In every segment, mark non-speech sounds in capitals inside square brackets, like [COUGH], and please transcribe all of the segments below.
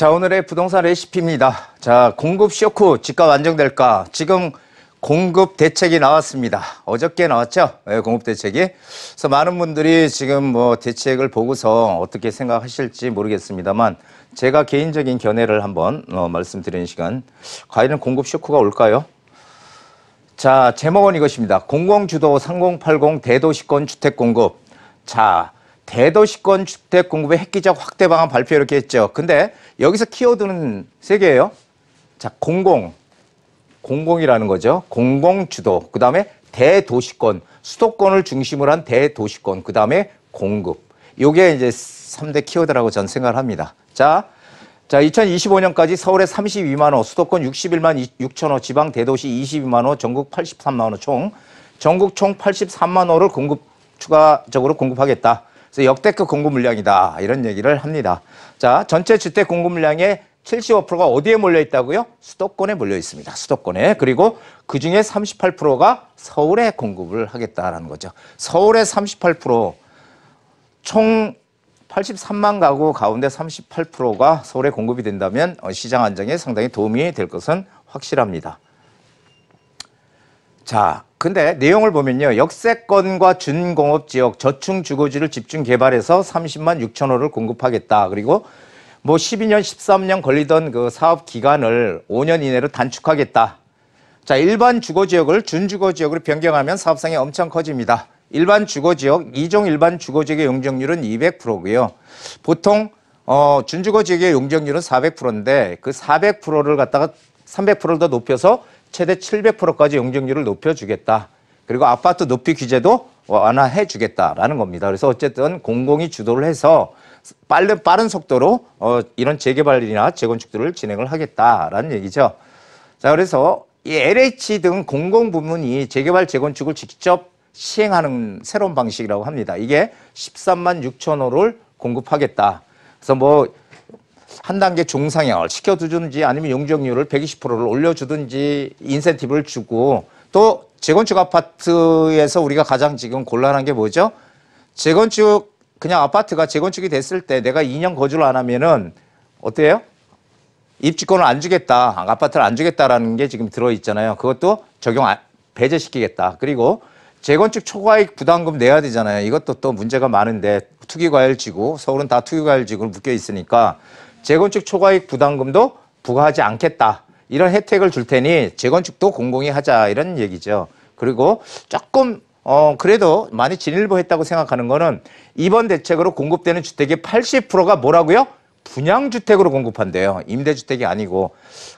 자, 오늘의 부동산 레시피입니다. 자, 공급 쇼크 집값 안정될까? 지금 공급 대책이 나왔습니다. 어저께 나왔죠? 네, 공급 대책이. 그래서 많은 분들이 지금 뭐 대책을 보고서 어떻게 생각하실지 모르겠습니다만 제가 개인적인 견해를 한번 어, 말씀드리는 시간. 과연 공급 쇼크가 올까요? 자, 제목은 이것입니다. 공공주도 3080 대도시권 주택 공급. 자, 대도시권 주택 공급의 획기적 확대 방안 발표 이렇게 했죠. 근데 여기서 키워드는 세 개예요. 자, 공공. 공공이라는 거죠. 공공 주도. 그다음에 대도시권. 수도권을 중심으로 한 대도시권. 그다음에 공급. 요게 이제 3대 키워드라고 전 생각을 합니다. 자, 자, 2025년까지 서울에 32만 호, 수도권 61만 6천 호, 지방 대도시 22만 호, 전국 83만 호 총, 전국 총 83만 호를 공급 추가적으로 공급하겠다. 그래서 역대급 공급 물량이다 이런 얘기를 합니다. 자 전체 주택 공급 물량의 75%가 어디에 몰려 있다고요? 수도권에 몰려 있습니다. 수도권에. 그리고 그중에 38%가 서울에 공급을 하겠다라는 거죠. 서울의 38%총 83만 가구 가운데 38%가 서울에 공급이 된다면 어, 시장 안정에 상당히 도움이 될 것은 확실합니다. 자, 근데 내용을 보면요. 역세권과 준공업 지역 저층 주거지를 집중 개발해서 30만 6천 호를 공급하겠다. 그리고 뭐 12년, 13년 걸리던 그 사업 기간을 5년 이내로 단축하겠다. 자, 일반 주거 지역을 준주거 지역으로 변경하면 사업성이 엄청 커집니다. 일반 주거 지역, 이종 일반 주거 지역의 용적률은 200%고요. 보통 어, 준주거 지역의 용적률은 400%인데 그 400%를 갖다가 300%를 더 높여서 최대 700%까지 용적률을 높여주겠다. 그리고 아파트 높이 규제도 완화해 주겠다라는 겁니다. 그래서 어쨌든 공공이 주도를 해서 빠른, 빠른 속도로 어, 이런 재개발이나 재건축들을 진행을 하겠다라는 얘기죠. 자, 그래서 이 LH 등 공공 부문이 재개발 재건축을 직접 시행하는 새로운 방식이라고 합니다. 이게 13만 6천 호를 공급하겠다. 그래서 뭐한 단계 중상향을 시켜두든지 아니면 용적률을 120%를 올려주든지 인센티브를 주고 또 재건축 아파트에서 우리가 가장 지금 곤란한 게 뭐죠? 재건축 그냥 아파트가 재건축이 됐을 때 내가 2년 거주를 안 하면은 어때요? 입주권을 안 주겠다. 아파트를 안 주겠다라는 게 지금 들어 있잖아요. 그것도 적용 배제시키겠다. 그리고 재건축 초과액 부담금 내야 되잖아요. 이것도 또 문제가 많은데 투기과열지구 서울은 다 투기과열지구로 묶여 있으니까 재건축 초과익 부담금도 부과하지 않겠다. 이런 혜택을 줄 테니 재건축도 공공이 하자 이런 얘기죠. 그리고 조금 어 그래도 많이 진일보했다고 생각하는 거는 이번 대책으로 공급되는 주택의 80%가 뭐라고요? 분양주택으로 공급한대요. 임대주택이 아니고.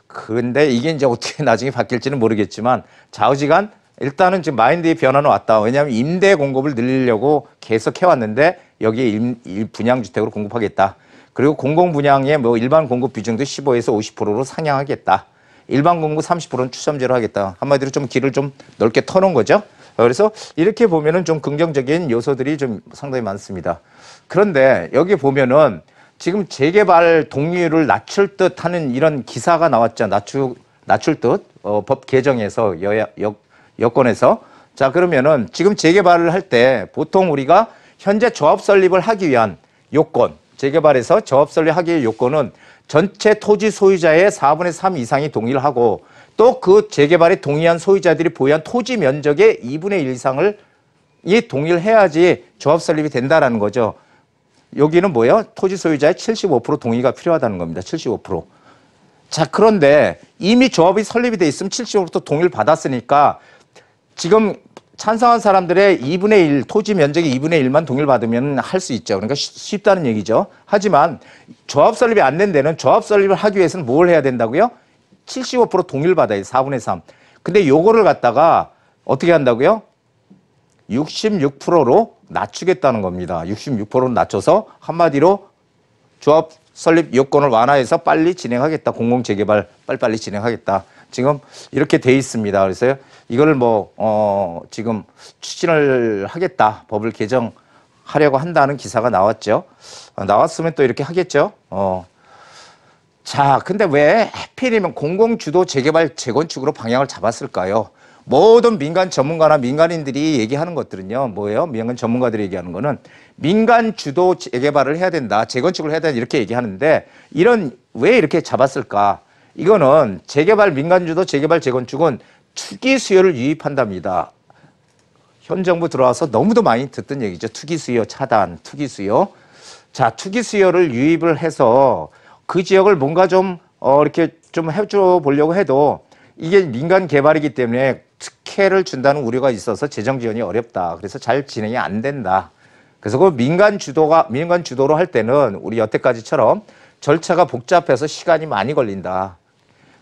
근데 이게 이제 어떻게 [LAUGHS] 나중에 바뀔지는 모르겠지만 좌우지간 일단은 지금 마인드의 변화는 왔다. 왜냐하면 임대 공급을 늘리려고 계속 해왔는데 여기에 분양주택으로 공급하겠다. 그리고 공공 분양의 뭐 일반 공급 비중도 15에서 50%로 상향하겠다. 일반 공급 30%는 추첨제로 하겠다. 한마디로 좀 길을 좀 넓게 터놓은 거죠. 그래서 이렇게 보면은 좀 긍정적인 요소들이 좀 상당히 많습니다. 그런데 여기 보면은 지금 재개발 동률을 낮출 듯 하는 이런 기사가 나왔죠. 낮추, 낮출 듯, 어, 법 개정에서 여, 여, 여권에서. 자, 그러면은 지금 재개발을 할 때 보통 우리가 현재 조합 설립을 하기 위한 요건, 재개발에서 저업설립 하기의 요건은 전체 토지 소유자의 4분의 3 이상이 동의를 하고 또 그 재개발에 동의한 소유자들이 보유한 토지 면적의 2분의 1 이상을 이 동의를 해야지 조합 설립이 된다라는 거죠. 여기는 뭐예요? 토지 소유자의 75% 동의가 필요하다는 겁니다. 75%. 자, 그런데 이미 조합이 설립이 돼 있으면 75% 동의를 받았으니까 지금 찬성한 사람들의 2분의 1, 토지 면적의 2분의 1만 동일받으면 할 수 있죠. 그러니까 쉽다는 얘기죠. 하지만 조합 설립이 안 된 데는 조합 설립을 하기 위해서는 뭘 해야 된다고요? 75% 동일받아야 4분의 3. 근데 요거를 갖다가 어떻게 한다고요? 66%로 낮추겠다는 겁니다. 66%로 낮춰서 한마디로 조합 설립 요건을 완화해서 빨리 진행하겠다. 공공재개발 빨리빨리 진행하겠다. 지금 이렇게 돼 있습니다. 그래서 요이걸 뭐, 어, 지금 추진을 하겠다. 법을 개정하려고 한다는 기사가 나왔죠. 어, 나왔으면 또 이렇게 하겠죠. 어. 자, 근데 왜해필이면 공공주도 재개발, 재건축으로 방향을 잡았을까요? 모든 민간 전문가나 민간인들이 얘기하는 것들은요, 뭐예요? 민간 전문가들이 얘기하는 거는 민간 주도 재개발을 해야 된다, 재건축을 해야 된다, 이렇게 얘기하는데, 이런, 왜 이렇게 잡았을까? 이거는 재개발 민간주도 재개발 재건축은 투기 수요를 유입한답니다. 현 정부 들어와서 너무도 많이 듣던 얘기죠. 투기 수요 차단, 투기 수요. 자, 투기 수요를 유입을 해서 그 지역을 뭔가 좀 어, 이렇게 좀 해줘 보려고 해도 이게 민간 개발이기 때문에 특혜를 준다는 우려가 있어서 재정 지원이 어렵다. 그래서 잘 진행이 안 된다. 그래서 그 민간 주도가 민간 주도로 할 때는 우리 여태까지처럼 절차가 복잡해서 시간이 많이 걸린다.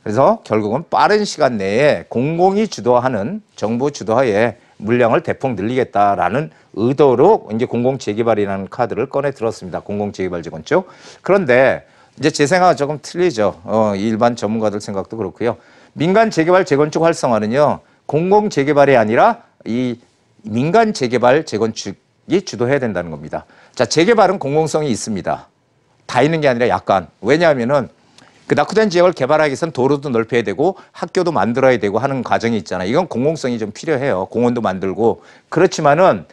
그래서 결국은 빠른 시간 내에 공공이 주도하는 정부 주도하에 물량을 대폭 늘리겠다라는 의도로 이제 공공재개발이라는 카드를 꺼내 들었습니다. 공공재개발 재건축. 그런데 이제 제 생각은 조금 틀리죠. 어, 일반 전문가들 생각도 그렇고요. 민간 재개발 재건축 활성화는요. 공공 재개발이 아니라 이 민간 재개발 재건축이 주도해야 된다는 겁니다. 자, 재개발은 공공성이 있습니다. 다 있는 게 아니라 약간. 왜냐하면은 그 낙후된 지역을 개발하기 위해서는 도로도 넓혀야 되고 학교도 만들어야 되고 하는 과정이 있잖아요. 이건 공공성이 좀 필요해요. 공원도 만들고 그렇지만은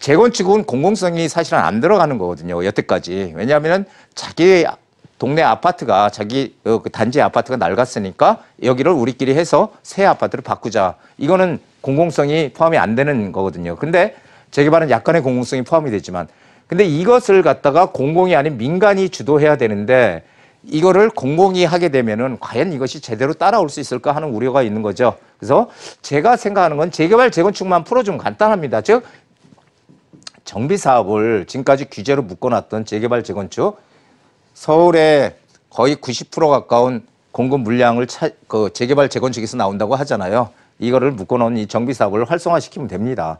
재건축은 공공성이 사실은 안 들어가는 거거든요. 여태까지 왜냐하면 자기 동네 아파트가 자기 어, 그 단지 아파트가 낡았으니까 여기를 우리끼리 해서 새 아파트를 바꾸자. 이거는 공공성이 포함이 안 되는 거거든요. 근데 재개발은 약간의 공공성이 포함이 되지만 근데 이것을 갖다가 공공이 아닌 민간이 주도해야 되는데 이거를 공공이 하게 되면은 과연 이것이 제대로 따라올 수 있을까 하는 우려가 있는 거죠. 그래서 제가 생각하는 건 재개발 재건축만 풀어주면 간단합니다. 즉 정비 사업을 지금까지 규제로 묶어놨던 재개발 재건축 서울에 거의 90% 가까운 공급 물량을 차, 그 재개발 재건축에서 나온다고 하잖아요. 이거를 묶어놓은 이 정비 사업을 활성화시키면 됩니다.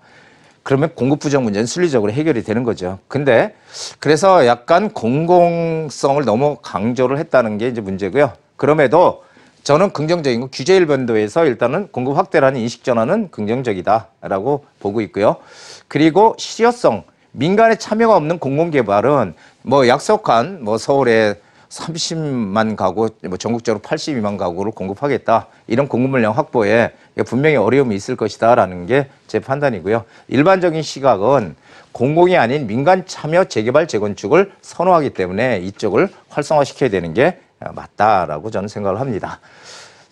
그러면 공급 부족 문제는 순리적으로 해결이 되는 거죠. 근데 그래서 약간 공공성을 너무 강조를 했다는 게 이제 문제고요. 그럼에도 저는 긍정적인 거 규제 일변도에서 일단은 공급 확대라는 인식 전환은 긍정적이다라고 보고 있고요. 그리고 실효성 민간의 참여가 없는 공공 개발은 뭐 약속한 뭐 서울의 30만 가구, 뭐 전국적으로 82만 가구를 공급하겠다. 이런 공급 물량 확보에 분명히 어려움이 있을 것이다라는 게 제 판단이고요. 일반적인 시각은 공공이 아닌 민간 참여 재개발 재건축을 선호하기 때문에 이쪽을 활성화시켜야 되는 게 맞다라고 저는 생각을 합니다.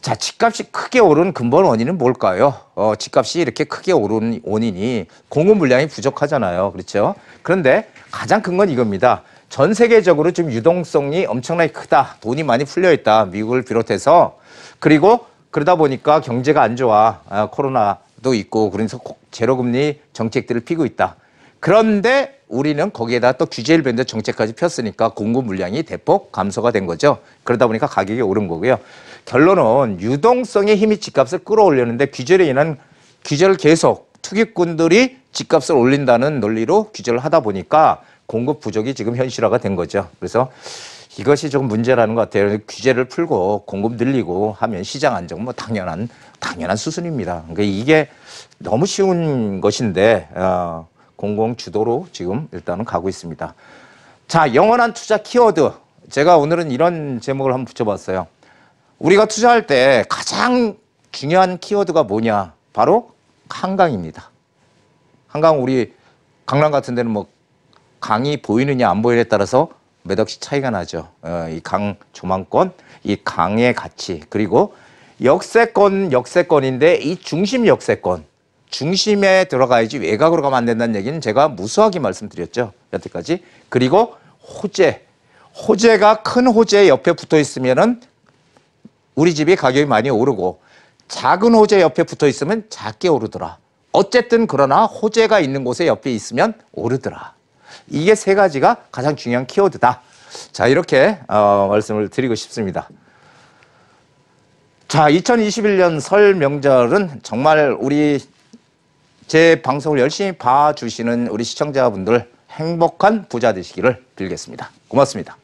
자, 집값이 크게 오른 근본 원인은 뭘까요? 어, 집값이 이렇게 크게 오른 원인이 공급 물량이 부족하잖아요. 그렇죠? 그런데 가장 큰 건 이겁니다. 전 세계적으로 좀 유동성이 엄청나게 크다. 돈이 많이 풀려 있다. 미국을 비롯해서. 그리고 그러다 보니까 경제가 안 좋아. 아, 코로나도 있고 그래서 제로금리 정책들을 피고 있다. 그런데 우리는 거기에다 또규제를 변제 정책까지 폈으니까 공급 물량이 대폭 감소가 된 거죠. 그러다 보니까 가격이 오른 거고요. 결론은 유동성의 힘이 집값을 끌어올렸는데 규제로 인한 규제를 계속 투기꾼들이 집값을 올린다는 논리로 규제를 하다 보니까 공급 부족이 지금 현실화가 된 거죠. 그래서 이것이 조금 문제라는 것 같아요. 규제를 풀고 공급 늘리고 하면 시장 안정 뭐 당연한 당연한 수순입니다. 그러니까 이게 너무 쉬운 것인데 어, 공공 주도로 지금 일단은 가고 있습니다. 자, 영원한 투자 키워드. 제가 오늘은 이런 제목을 한번 붙여봤어요. 우리가 투자할 때 가장 중요한 키워드가 뭐냐? 바로 한강입니다. 한강 우리 강남 같은 데는 뭐 강이 보이느냐 안 보이느냐에 따라서 몇 억씩 차이가 나죠. 어, 이 강 조망권, 이 강의 가치, 그리고 역세권, 역세권인데 이 중심 역세권, 중심에 들어가야지 외곽으로 가면 안 된다는 얘기는 제가 무수하게 말씀드렸죠. 여태까지. 그리고 호재. 호재가 큰 호재 옆에 붙어 있으면은 우리 집이 가격이 많이 오르고 작은 호재 옆에 붙어 있으면 작게 오르더라. 어쨌든 그러나 호재가 있는 곳에 옆에 있으면 오르더라. 이게 세 가지가 가장 중요한 키워드다. 자, 이렇게 어, 말씀을 드리고 싶습니다. 자, 2021년 설 명절은 정말 우리 제 방송을 열심히 봐주시는 우리 시청자분들 행복한 부자 되시기를 빌겠습니다. 고맙습니다.